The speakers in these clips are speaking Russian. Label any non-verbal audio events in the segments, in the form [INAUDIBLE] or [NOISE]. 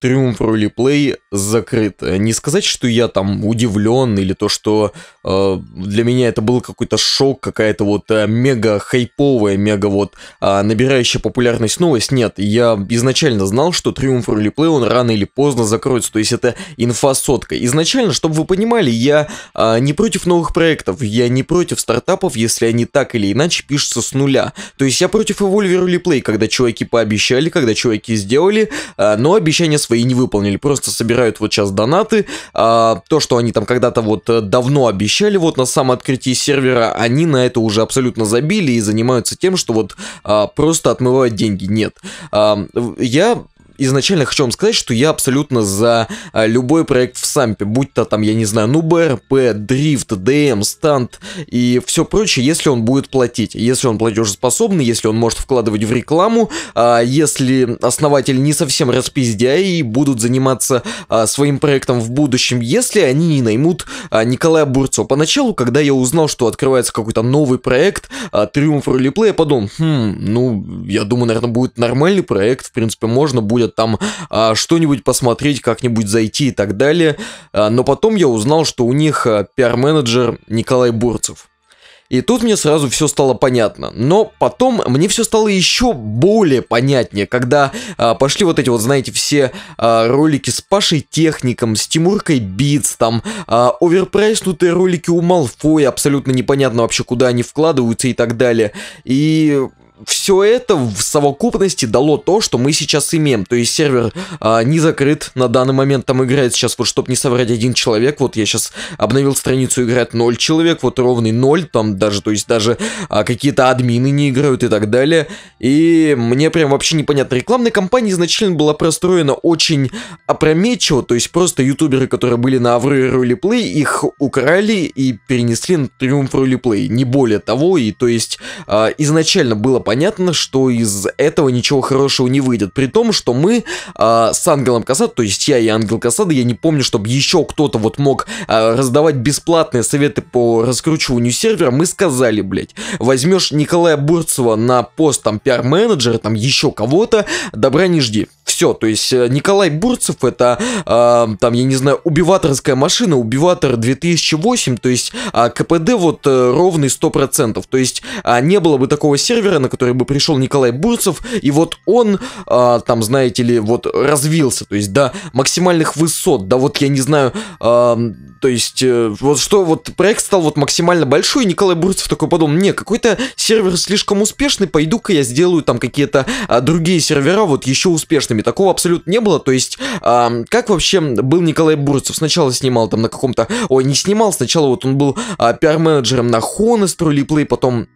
Триумф ролеплей закрыт. Не сказать, что я там удивлен или то, что э, для меня это был какой-то шок, какая-то вот э, мега хайповая, мега вот э, набирающая популярность новость. Нет, я изначально знал, что Триумф ролеплей он рано или поздно закроется, то есть это инфосотка. Изначально, чтобы вы понимали, я э, не против новых проектов, я не против стартапов, если они так или иначе пишутся с нуля. То есть я против Evolver Replay, когда чуваки пообещали, когда чуваки сделали, э, но обещание с свои не выполнили, просто собирают вот сейчас донаты. А, то, что они там когда-то вот э, давно обещали вот на самом открытии сервера, они на это уже абсолютно забили и занимаются тем, что вот а, просто отмывают деньги. Нет. А, я изначально хочу вам сказать, что я абсолютно за а, любой проект в сампе, будь то там, я не знаю, NubRP, ну, дрифт, дм, Stunt и все прочее, если он будет платить. Если он платежеспособный, если он может вкладывать в рекламу, а, если основатель не совсем распиздя и будут заниматься а, своим проектом в будущем, если они не наймут Николая Бурцова. Поначалу, когда я узнал, что открывается какой-то новый проект, Триумф Ролеплей, я подумал, хм, ну, я думаю, наверное, будет нормальный проект, в принципе, можно будет там а, что-нибудь посмотреть, как-нибудь зайти и так далее. А, но потом я узнал, что у них а, пиар-менеджер Николай Бурцев. И тут мне сразу все стало понятно. Но потом мне все стало еще более понятнее, когда а, пошли вот эти вот, знаете, все а, ролики с Пашей Техником, с Тимуркой Битс, там а, оверпрайснутые ролики у Малфоя, абсолютно непонятно вообще, куда они вкладываются и так далее. И все это в совокупности дало то, что мы сейчас имеем. То есть сервер а, не закрыт на данный момент, там играет сейчас, вот чтобы не соврать, один человек. Вот я сейчас обновил страницу, играет 0 человек, вот ровный 0, там даже, то есть даже а, какие-то админы не играют и так далее. И мне прям вообще непонятно. Рекламная кампания изначально была простроена очень опрометчиво, то есть просто ютуберы, которые были на Аврое Ролиплей, их украли и перенесли на Триумф Ролиплей, не более того. И то есть а, изначально было понятно, что из этого ничего хорошего не выйдет. При том, что мы э, с Ангелом Касад, то есть я и Ангел Касад, я не помню, чтобы еще кто-то вот мог э, раздавать бесплатные советы по раскручиванию сервера, мы сказали, блядь, возьмешь Николая Бурцева на пост там пиар-менеджера, там еще кого-то, добра не жди все. То есть э, Николай Бурцев это, э, там, я не знаю, убиваторская машина, убиватор 2008, то есть э, КПД вот э, ровный 100%. То есть э, не было бы такого сервера, на который бы пришел Николай Бурцев, и вот он, э, там, знаете ли, вот развился, то есть до максимальных высот, да вот, я не знаю, э, то есть, э, вот что, вот проект стал вот максимально большой, и Николай Бурцев такой подумал, не, какой-то сервер слишком успешный, пойду-ка я сделаю там какие-то а, другие сервера вот еще успешными. Такого абсолютно не было, то есть, а, как вообще был Николай Бурцев? Сначала снимал там на каком-то, ой, не снимал, сначала вот он был а, пиар-менеджером на Honest, Roleplay, потом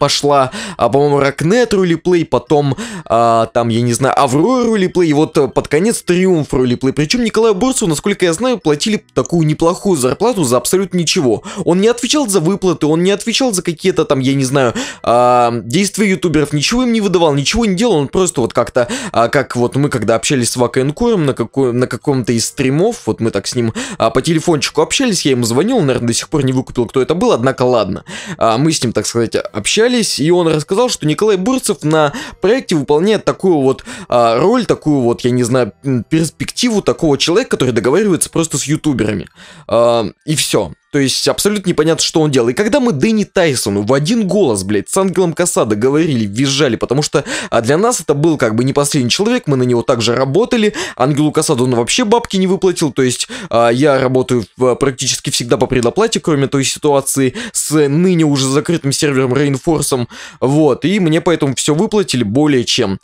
пошла, а, по-моему, Ракнет рулиплей, потом, а, там, я не знаю, Аврора рулиплей, и вот э, под конец Триумф рулиплей, Причем Николаю Борсу, насколько я знаю, платили такую неплохую зарплату за абсолютно ничего. Он не отвечал за выплаты, он не отвечал за какие-то там, я не знаю, а, действия ютуберов, ничего им не выдавал, ничего не делал, он просто вот как-то, а, как вот мы когда общались с Вака на, на каком-то из стримов, вот мы так с ним а, по телефончику общались, я ему звонил, он, наверное, до сих пор не выкупил, кто это был, однако ладно. А, мы с ним, так сказать, общались, общались, и он рассказал, что Николай Бурцев на проекте выполняет такую вот а, роль, такую вот, я не знаю, перспективу такого человека, который договаривается просто с ютуберами. А, и все. То есть абсолютно непонятно, что он делал. И когда мы Дэнни Тайсону в один голос, блядь, с Ангелом Касада говорили, визжали, потому что а для нас это был как бы не последний человек, мы на него также работали. Ангелу Касаду он вообще бабки не выплатил, то есть а, я работаю в, практически всегда по предоплате, кроме той ситуации с ныне уже закрытым сервером Рейнфорсом. Вот, и мне поэтому все выплатили более чем.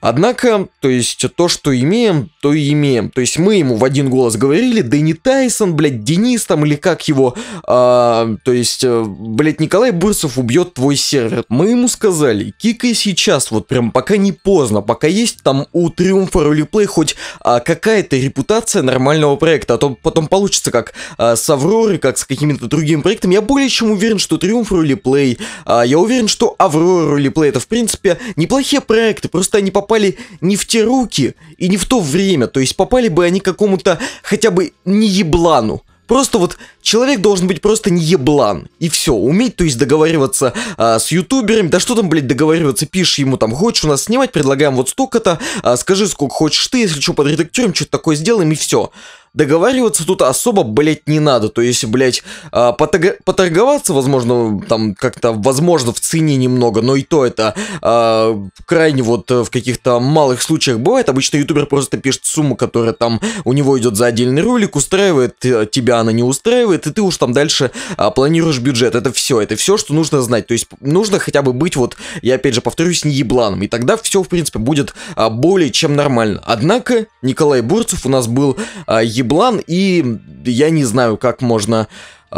Однако, то есть то, что имеем, то и имеем. То есть мы ему в один голос говорили, Дэнни Тайсон, блядь, Денис там или как его, а, то есть, э, блядь, Николай Бурсов убьет твой сервер. Мы ему сказали, кикай сейчас, вот прям пока не поздно, пока есть там у Триумфа Ролиплей хоть а, какая-то репутация нормального проекта, а то потом получится как а, с Авророй, как с какими-то другими проектами. Я более чем уверен, что Триумф Ролиплей, а, я уверен, что Аврора Ролиплей, это в принципе неплохие проекты, просто они попали не в те руки и не в то время, время, то есть попали бы они какому-то хотя бы не еблану. Просто вот человек должен быть просто не еблан. И все. Уметь, то есть, договариваться а, с ютуберами. Да что там, блядь, договариваться? Пишешь ему там, хочешь у нас снимать, предлагаем вот столько-то. А, скажи, сколько хочешь ты, если что, подредактируем, что-то такое сделаем и все договариваться тут особо, блядь, не надо. То есть, блядь, а, поторговаться, возможно, там как-то, возможно, в цене немного, но и то это а, крайне вот в каких-то малых случаях бывает. Обычно ютубер просто пишет сумму, которая там у него идет за отдельный ролик, устраивает э, тебя, она не устраивает, и ты уж там дальше а, планируешь бюджет. Это все, это все, что нужно знать. То есть, нужно хотя бы быть вот, я опять же повторюсь, не ебланом. И тогда все, в принципе, будет а, более чем нормально. Однако, Николай Бурцев у нас был а, еблан, и я не знаю, как можно э,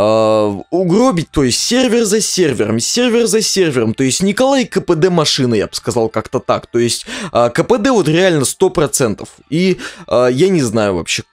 угробить, то есть сервер за сервером, сервер за сервером, то есть Николай КПД машины, я бы сказал как-то так, то есть э, КПД вот реально 100%, и э, я не знаю вообще,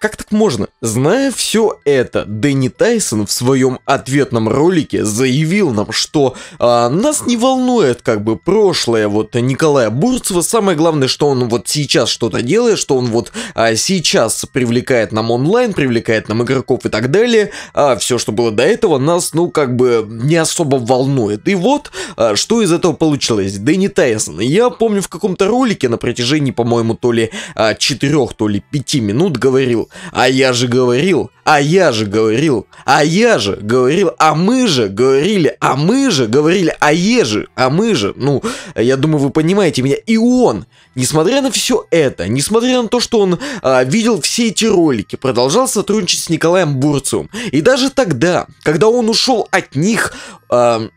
как так можно? Зная все это, Дэнни Тайсон в своем ответном ролике заявил нам, что а, нас не волнует как бы прошлое вот Николая Бурцева, самое главное, что он вот сейчас что-то делает, что он вот а, сейчас привлекает нам онлайн, привлекает нам игроков и так далее, а все, что было до этого, нас, ну, как бы не особо волнует. И вот, а, что из этого получилось. Дэнни Тайсон, я помню в каком-то ролике на протяжении, по-моему, то ли а, 4, то ли 5 минут говорил, говорил, а я же говорил, а я же говорил, а я же говорил, а мы же говорили, а мы же говорили, а е же, а мы же. Ну, я думаю, вы понимаете меня. И он, несмотря на все это, несмотря на то, что он а, видел все эти ролики, продолжал сотрудничать с Николаем Бурцевым. И даже тогда, когда он ушел от них, а,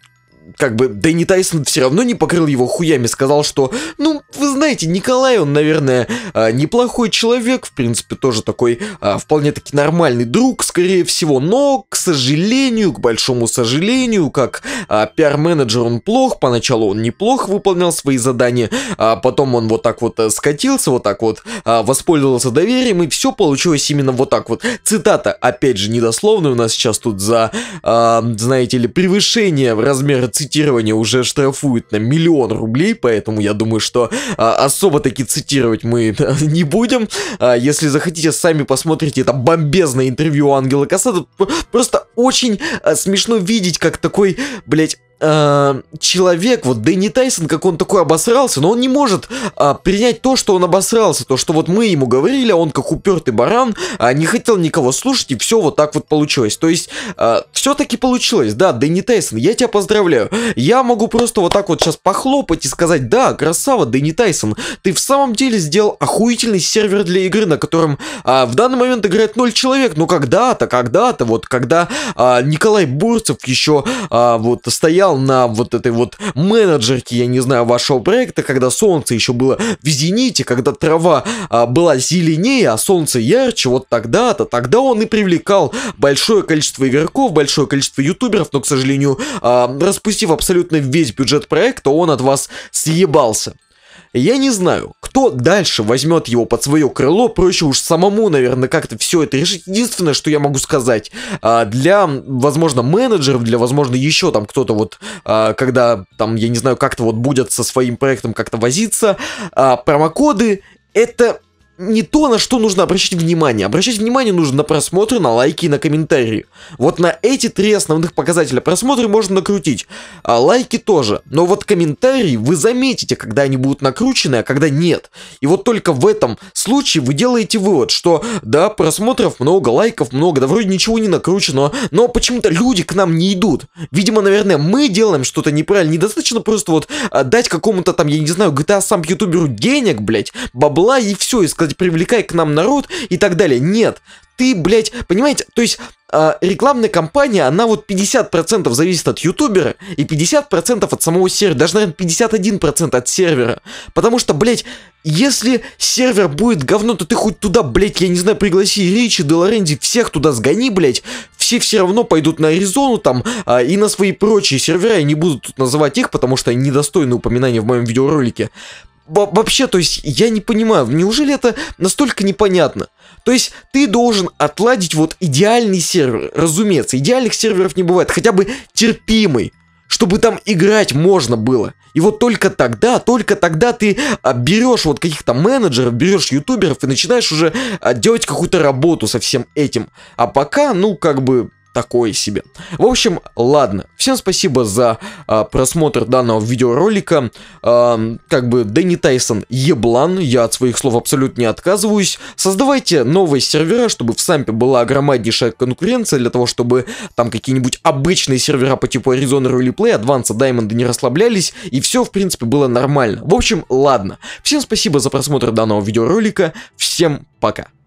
как бы Дэнни Тайсон все равно не покрыл его хуями, сказал, что, ну, вы знаете, Николай, он, наверное, а, неплохой человек, в принципе, тоже такой а, вполне-таки нормальный друг, скорее всего, но, к сожалению, к большому сожалению, как а, пиар-менеджер он плох, поначалу он неплохо выполнял свои задания, а потом он вот так вот э, скатился, вот так вот воспользовался доверием, и все получилось именно вот так вот. Цитата, опять же, недословная у нас сейчас тут за, знаете ли, превышение в размере цитирование уже штрафует на миллион рублей, поэтому я думаю, что а, особо таки цитировать мы [LAUGHS] э, не будем. А, если захотите, сами посмотрите это бомбезное интервью Ангела Кассета. Просто очень а, смешно видеть, как такой, блядь, э, человек, вот Дэнни Тайсон, как он такой обосрался, но он не может э, принять то, что он обосрался, то, что вот мы ему говорили, а он как упертый баран, э, не хотел никого слушать, и все вот так вот получилось. То есть, э, все-таки получилось, да, Дэнни Тайсон, я тебя поздравляю. Я могу просто вот так вот сейчас похлопать и сказать, да, красава, Дэнни Тайсон, ты в самом деле сделал охуительный сервер для игры, на котором э, в данный момент играет ноль человек, но ну, когда-то, когда-то, вот когда э, Николай Бурцев еще э, вот стоял стоял на вот этой вот менеджерке, я не знаю, вашего проекта, когда солнце еще было в зените, когда трава а, была зеленее, а солнце ярче, вот тогда-то, тогда он и привлекал большое количество игроков, большое количество ютуберов, но, к сожалению, а, распустив абсолютно весь бюджет проекта, он от вас съебался. Я не знаю, кто дальше возьмет его под свое крыло, проще уж самому, наверное, как-то все это решить. Единственное, что я могу сказать, а, для, возможно, менеджеров, для, возможно, еще там кто-то вот, а, когда там, я не знаю, как-то вот будет со своим проектом как-то возиться, а, промокоды это не то, на что нужно обращать внимание. Обращать внимание нужно на просмотры, на лайки и на комментарии. Вот на эти три основных показателя просмотры можно накрутить. А лайки тоже. Но вот комментарии вы заметите, когда они будут накручены, а когда нет. И вот только в этом случае вы делаете вывод, что да, просмотров много, лайков много, да вроде ничего не накручено, но почему-то люди к нам не идут. Видимо, наверное, мы делаем что-то неправильно. Недостаточно просто вот а, дать какому-то там, я не знаю, GTA а сам ютуберу денег, блять, бабла и все, и сказать, делать, привлекай к нам народ и так далее. Нет, ты, блядь, понимаете, то есть э, рекламная кампания, она вот 50% зависит от ютубера и 50% от самого сервера, даже, наверное, 51% от сервера. Потому что, блядь, если сервер будет говно, то ты хоть туда, блядь, я не знаю, пригласи Ричи, Делоренди, всех туда сгони, блядь, все все равно пойдут на Аризону там э, и на свои прочие сервера, я не буду тут называть их, потому что они недостойны упоминания в моем видеоролике вообще, то есть, я не понимаю, неужели это настолько непонятно? То есть, ты должен отладить вот идеальный сервер, разумеется, идеальных серверов не бывает, хотя бы терпимый, чтобы там играть можно было. И вот только тогда, только тогда ты а, берешь вот каких-то менеджеров, берешь ютуберов и начинаешь уже а, делать какую-то работу со всем этим. А пока, ну, как бы, такое себе. В общем, ладно. Всем спасибо за а, просмотр данного видеоролика. А, как бы Дэнни Тайсон еблан, я от своих слов абсолютно не отказываюсь. Создавайте новые сервера, чтобы в Сампе была громаднейшая конкуренция, для того, чтобы там какие-нибудь обычные сервера по типу Arizona Roleplay, Advanced Diamond не расслаблялись, и все, в принципе, было нормально. В общем, ладно. Всем спасибо за просмотр данного видеоролика. Всем пока.